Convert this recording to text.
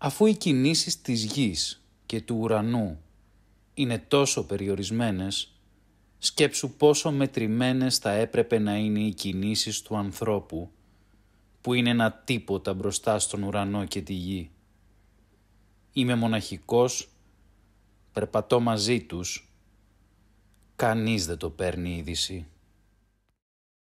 Αφού οι κινήσεις της γης και του ουρανού είναι τόσο περιορισμένες, σκέψου πόσο μετρημένες θα έπρεπε να είναι οι κινήσεις του ανθρώπου, που είναι ένα τίποτα μπροστά στον ουρανό και τη γη. Είμαι μοναχικός, περπατώ μαζί τους, κανείς δεν το παίρνει είδηση.